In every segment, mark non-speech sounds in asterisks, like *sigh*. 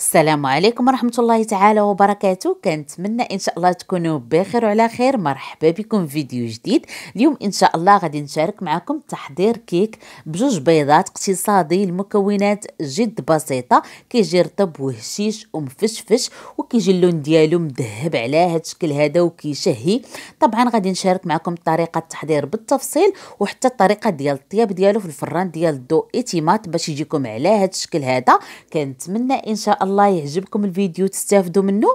السلام عليكم ورحمة الله تعالى وبركاته كنتمنى إن شاء الله تكونوا بخير وعلى خير مرحبا بكم في فيديو جديد اليوم إن شاء الله غادي نشارك معكم تحضير كيك بجوج بيضات اقتصادي المكونات جد بسيطة كيجي رطب وهشيش ومفشفش وكيجي اللون ديالو مذهب على هاد الشكل هذا وكيشهي طبعا غادي نشارك معكم طريقة التحضير بالتفصيل وحتى الطريقة ديال الطياب ديالو في الفران ديال الضوء ايتيمات باش يجيكم على هاد الشكل هذا كنتمنى إن شاء الله الله يعجبكم الفيديو تستافدوا منه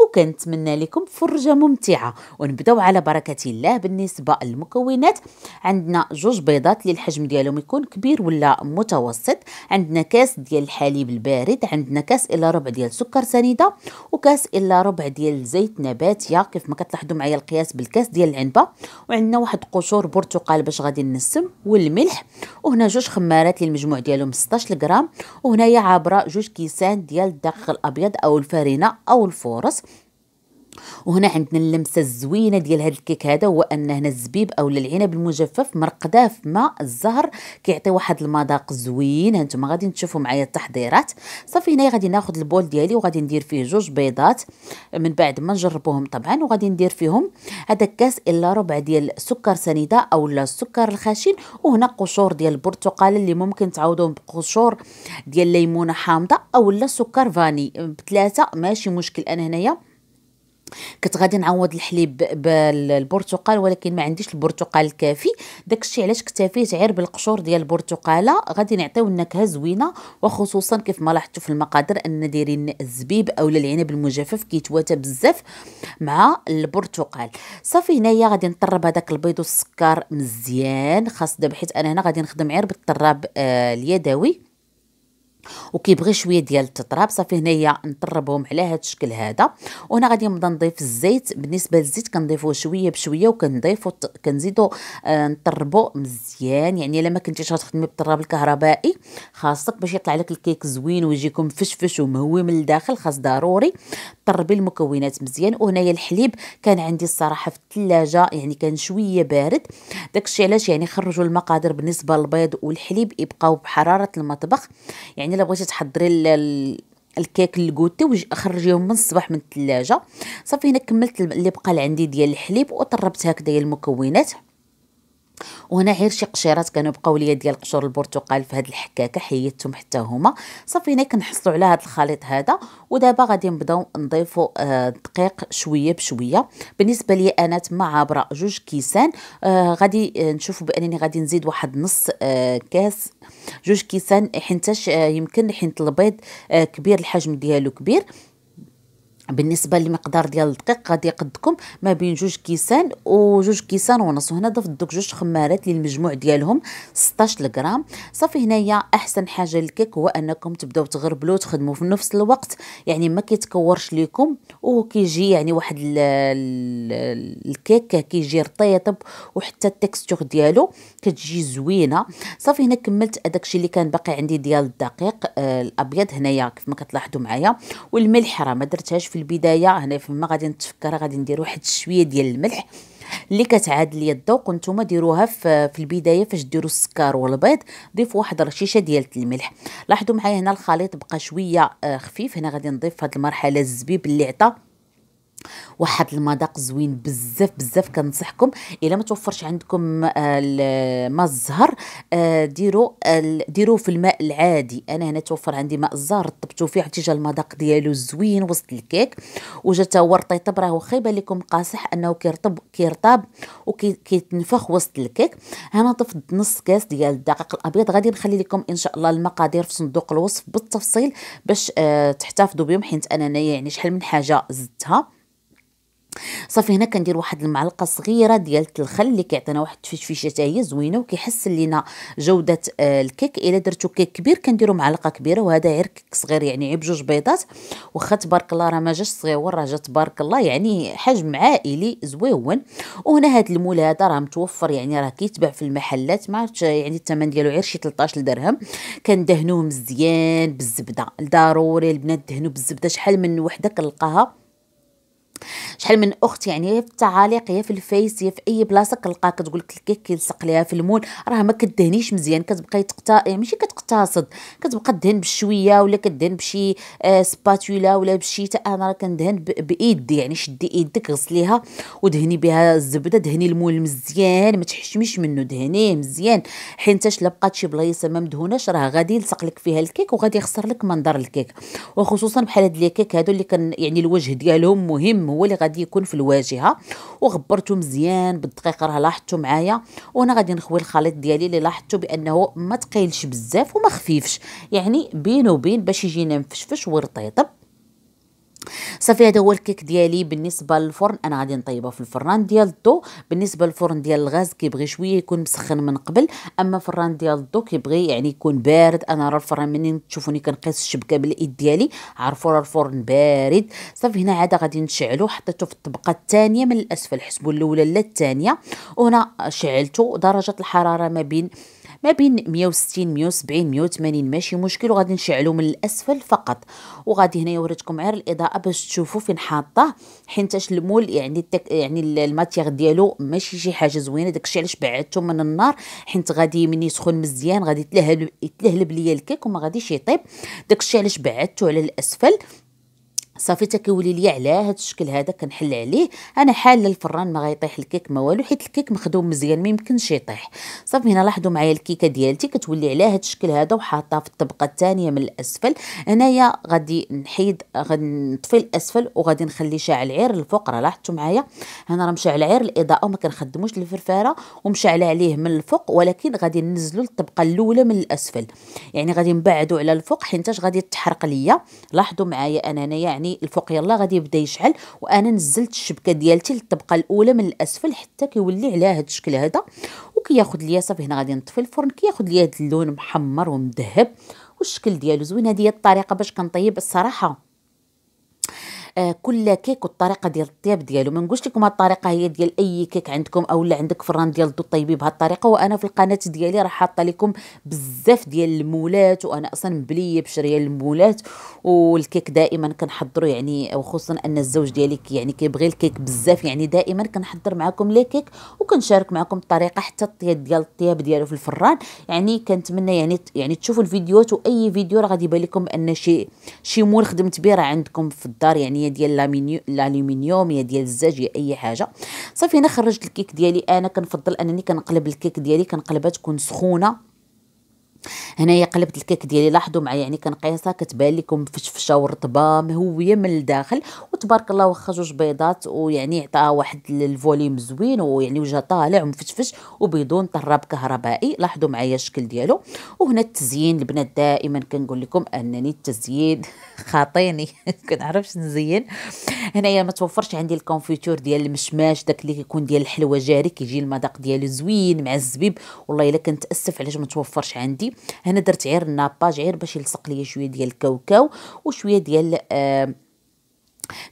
وكنتمنى لكم فرجة ممتعة ونبداو على بركة الله بالنسبة للمكونات عندنا جوج بيضات اللي الحجم ديالهم يكون كبير ولا متوسط عندنا كاس ديال الحليب البارد عندنا كاس الا ربع ديال سكر سنيده وكاس الا ربع ديال زيت نباتي كيف ما كتلاحظوا معايا القياس بالكاس ديال العنبه وعندنا واحد قشور برتقال باش غادي نسم والملح وهنا جوج خمارات اللي المجموع ديالهم 16 غرام وهنايا عابره جوج كيسان ديال الدقيق الابيض او الفارينه او الفورص وهنا عندنا اللمسه الزوينه ديال هذا الكيك هذا هو ان هنا الزبيب او العنب المجفف مرقداه في ماء الزهر كيعطي واحد المذاق زوين هانتوما غادي تشوفوا معايا التحضيرات صافي هنايا غادي ناخذ البول ديالي وغادي ندير فيه جوج بيضات من بعد ما نجربوهم طبعا وغادي ندير فيهم هذا كاس الا ربع ديال سكر سنيده او السكر الخشن وهنا قشور ديال البرتقال اللي ممكن تعوضوهم بقشور ديال ليمونه حامضه او لا سكر فاني بثلاثه ماشي مشكل انا هنايا كنت غادي نعوض الحليب بالبرتقال ولكن ما عنديش البرتقال الكافي داكشي علاش اكتفيت غير بالقشور ديال البرتقاله غادي نعطيو النكهه زوينه وخصوصا كيف ما لاحظتوا في المقادير ان دايرين الزبيب اولا العنب المجفف كيتواتى بزاف مع البرتقال صافي هنايا غادي نطرب هذاك البيض والسكر مزيان خاص دابا حيت انا هنا غادي نخدم غير بالطراب آه اليدوي وكيبغي شويه ديال التطراب صافي هنايا نطربهم على هذا الشكل هذا وهنا غادي نبدا نضيف الزيت بالنسبه للزيت كنضيفوه شويه بشويه وكنضيفو كنزيدو آه نطربو مزيان يعني الا ما كنتيش غتخدمي بالطراب الكهربائي خاصك باش يطلع لك الكيك زوين ويجيكم فشفش ومهوي من الداخل خاص ضروري طربي المكونات مزيان وهنايا الحليب كان عندي الصراحه في الثلاجه يعني كان شويه بارد داكشي علاش يعني خرجوا المقادير بالنسبه للبيض والحليب يبقاو بحراره المطبخ يعني يعني الا بغيتي تحضري الكيك الكوتي وخرجيهم من الصباح من الثلاجه صافي هنا كملت اللي بقى عندي ديال الحليب وطربت هكذا المكونات وهنا غير شي قشيرات كانوا بقاو ليا ديال قشور البرتقال في هاد الحكاكه حيدتهم حتى هما صافي هنا كنحصلوا على هاد الخليط هذا ودابا غادي نبداو نضيفوا الدقيق آه، شويه بشويه بالنسبه لي انا تما عابره جوج كيسان آه غادي آه، نشوفوا بانني غادي نزيد واحد نص آه كاس جوج كيسان حيتاش آه يمكن حيت البيض آه، كبير الحجم ديالو كبير بالنسبه لمقدار ديال الدقيق غادي يقدكم ما بين جوج كيسان وجوج كيسان ونص وهنا ضفت دوك جوج خمارات للمجموع ديالهم 16 غرام صافي هنايا احسن حاجه للكيك هو انكم تبداو تغربلو وتخدموا في نفس الوقت يعني ما كيتكورش ليكم وكيجي يعني واحد الكيك كيجي رطيب وحتى التكستور ديالو كتجي زوينه صافي هنا كملت هذاك الشيء اللي كان باقي عندي ديال الدقيق آه الابيض هنايا كيف ما كتلاحظوا معايا والملح راه ما درتهاش في البدايه هنا فما غادي نتفكر غادي ندير واحد شويه ديال الملح اللي كتعاد ليا الذوق نتوما ديروها في, في البدايه فاش ديروا السكر والبيض ضيفوا واحد رشيشه ديال الملح لاحظوا معايا هنا الخليط بقى شويه آه، خفيف هنا غادي نضيف في هذه المرحله الزبيب اللي عطى واحد المذاق زوين بزاف بزاف كنصحكم الا ما توفرش عندكم ماء آه، الزهر آه، ديروا آه، ديروه في الماء العادي انا هنا توفر عندي ماء الزهر رطبته فيه حتى جا المذاق ديالو زوين وسط الكيك وجا تا هو رطيطب راه خايبه لكم قاصح انه كيرطب كيرطاب وكيتنفخ وسط الكيك هنا ضفت نص كاس ديال الدقيق الابيض غادي نخلي لكم ان شاء الله المقادير في صندوق الوصف بالتفصيل باش تحتفظوا بهم حيت انا يعني شحال من حاجه زدتها صافي هنا كندير واحد المعلقه صغيره ديال الخل اللي كيعطينا واحد التفشفيشه حتى هي زوينه وكيحسن لينا جوده آه، الكيك الا درتو كيك كبير كنديروا معلقه كبيره وهذا غير كيك صغير يعني عيب جوج بيضات واخا تبارك الله راه ما جاش صغيور راه جا تبارك الله يعني حجم عائلي زويون وهنا هذا المول هذا راه متوفر يعني راه كيتباع في المحلات ما عرفتش يعني الثمن ديالو غير شي 13 درهم كندهنوه مزيان بالزبده ضروري البنات دهنوا بالزبده شحال من وحده كنلقاها شحال من اخت يعني يا في التعاليق يا في الفيس يا في اي بلاصه كنلقاها كتقول لك الكيك كيلصق ليها في المول راه ما كدهنيش مزيان كتبقى تقتا ماشي كتقتصد كتبقى تدهن بشويه ولا كدهن بشي آه، سباتولا ولا بشي تا انا راه كندهن بايدي يعني شدي ايدك غسليها ودهني بها الزبده دهني المول مزيان ما تحشميش منه دهنيه مزيان حيتاش الا بقات شي بلايصه ما مدهوناش راه غادي يلصق لك فيها الكيك وغادي يخسر لك منظر الكيك وخصوصا بحال هاد الكيك هادو اللي كان يعني الوجه ديالهم مهم هو اللي غادي يكون في الواجهه وغبرته مزيان بالدقيق راه لاحظتو معايا وانا غادي نخوي الخليط ديالي اللي لاحظتو بانه ما تقيلش بزاف وما خفيفش يعني بينه وبين باش يجينا مفشفش ورطيطب صافي هذا هو الكيك ديالي بالنسبه للفرن انا غادي نطيبه في الفران ديال الضو بالنسبه للفرن ديال الغاز كيبغي شويه يكون مسخن من قبل اما الفران ديال الضو كيبغي يعني يكون بارد انا راه الفران منين تشوفوني كنقيس الشبكه باليد ديالي عرفوا راه الفرن بارد صافي هنا عاد غادي نشعلو حطيته في الطبقه الثانيه من الاسفل حسبوا الاولى لا الثانيه وهنا شعلته درجه الحراره ما بين ما بين 160 170 180 ماشي مشكل وغادي نشعلو من الاسفل فقط وغادي هنايا وريتكم غير الاضاءه باش تشوفوا فين حاطه حيتاش المول يعني التك يعني الماتيغ ديالو ماشي شي حاجه زوينه داكشي علاش بعدته من النار حيت غادي مني يسخن مزيان غادي يتلهلب يتلهلب ليا الكيك وما غاديش يطيب داكشي علاش بعدته على الاسفل صافي تا كيولي ليا على هاد الشكل هذا كنحل عليه انا حاله الفران ما غيطيح الكيك ما والو حيت الكيك مخدوم مزيان ما يمكنش يطيح صافي هنا لاحظوا معايا الكيكه ديالتي كتولي على هاد الشكل هذا وحاطه في الطبقه الثانيه من الاسفل هنايا غادي نحيد غنطفي الاسفل وغادي نخلي شاعل عير الفوق راه لاحظتوا معايا هنا راه مشعل عير الاضاءه وما كنخدموش الفرفاره ومشعله عليه من الفوق ولكن غادي ننزلوا الطبقه الاولى من الاسفل يعني غادي نبعدوا على الفوق حيتاش غادي تحرق ليا لاحظوا معايا انا هنايا يعني يعني الفوق يلا غادي يبدا يشعل وانا نزلت الشبكه ديالتي للطبقه الاولى من الاسفل حتى كيولي على هذا الشكل هذا وكياخذ ليا صافي هنا غادي نطفي الفرن كياخذ ليا هذا اللون محمر ومذهب والشكل ديالو زوين هذه هي الطريقه باش كنطيب الصراحه آه، كل كيك والطريقه ديال الطياب ديالو ما نقولش لكم الطريقه هي ديال اي كيك عندكم او اللي عندك فران ديال الدو طيبي بهاد الطريقه وانا في القناه ديالي راه حاطه لكم بزاف ديال المولات وانا اصلا مبليه بشريه المولات والكيك دائما كنحضرو يعني وخصوصا ان الزوج ديالي يعني كيبغي الكيك بزاف يعني دائما كنحضر معكم لي كيك وكنشارك معكم الطريقه حتى الطياب ديال الطياب ديالو في الفران يعني كنتمنى يعني يعني تشوفوا الفيديوهات واي فيديو راه غادي يبان لكم ان شي شي مول خدمت به راه عندكم في الدار يعني يا ديال الالومنيوم يا ديال الزاج يا اي حاجه صافي انا خرجت الكيك ديالي انا كنفضل انني كنقلب الكيك ديالي كنقلبها تكون سخونه هنايا قلبت الكيك ديالي لاحظوا معايا يعني كنقيسها كتبان لكم فشفشه ورطبه مهويه من الداخل وتبارك الله واخا جوج بيضات ويعني عطاها واحد الفوليوم زوين ويعني وجهها طالع ومفشفش وبدون طراب كهربائي لاحظوا معايا الشكل ديالو وهنا التزيين البنات دائما كنقول لكم انني التزيين *laughs* خاطيني *laughs* كنعرفش نزين هنايا ما توفرش عندي الكونفيتور ديال المشماش داك اللي كيكون ديال الحلوى جاري كيجي المذاق ديالو زوين مع الزبيب والله الا كنتاسف علاش ما توفرش عندي هنا درت غير الناباج غير باش يلصق ليا شويه ديال الكاوكاو وشويه ديال آه،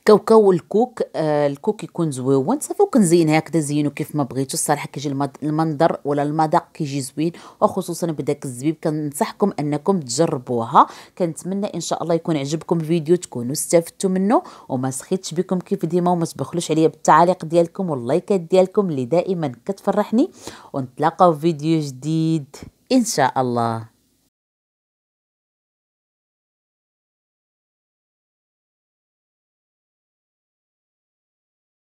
كاوكاو الكوك آه الكوك يكون زويون صافي وكنزين هكذا زينو كيف ما بغيتو الصراحه كيجي المنظر ولا المذاق كيجي زوين وخصوصا بداك الزبيب كنصحكم انكم تجربوها كنتمنى ان شاء الله يكون عجبكم الفيديو تكونوا استفدتوا منه وما سخيتش بكم كيف ديما وما تبخلوش عليا بالتعاليق ديالكم واللايكات ديالكم اللي دائما كتفرحني ونتلاقاو في فيديو جديد إن شاء الله